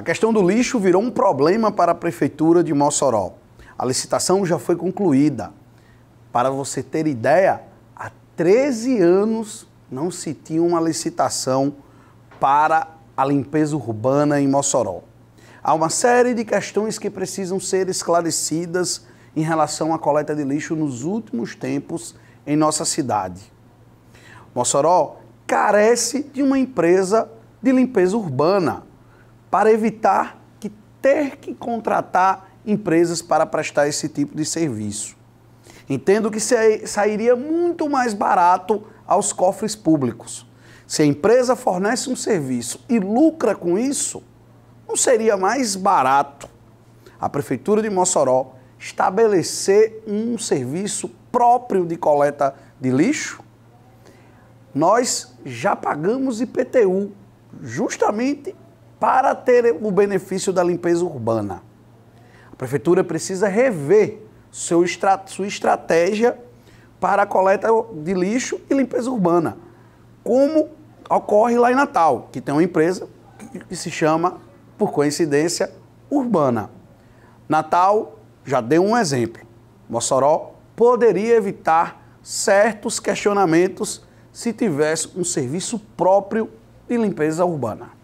A questão do lixo virou um problema para a Prefeitura de Mossoró. A licitação já foi concluída. Para você ter ideia, há 13 anos não se tinha uma licitação para a limpeza urbana em Mossoró. Há uma série de questões que precisam ser esclarecidas em relação à coleta de lixo nos últimos tempos em nossa cidade. Mossoró carece de uma empresa de limpeza urbana para evitar que ter que contratar empresas para prestar esse tipo de serviço. Entendo que sairia muito mais barato aos cofres públicos. Se a empresa fornece um serviço e lucra com isso, não seria mais barato a Prefeitura de Mossoró estabelecer um serviço próprio de coleta de lixo? Nós já pagamos IPTU justamente para ter o benefício da limpeza urbana. A prefeitura precisa rever seu, sua estratégia para a coleta de lixo e limpeza urbana, como ocorre lá em Natal, que tem uma empresa que se chama, por coincidência, Urbana. Natal já deu um exemplo. Mossoró poderia evitar certos questionamentos se tivesse um serviço próprio de limpeza urbana.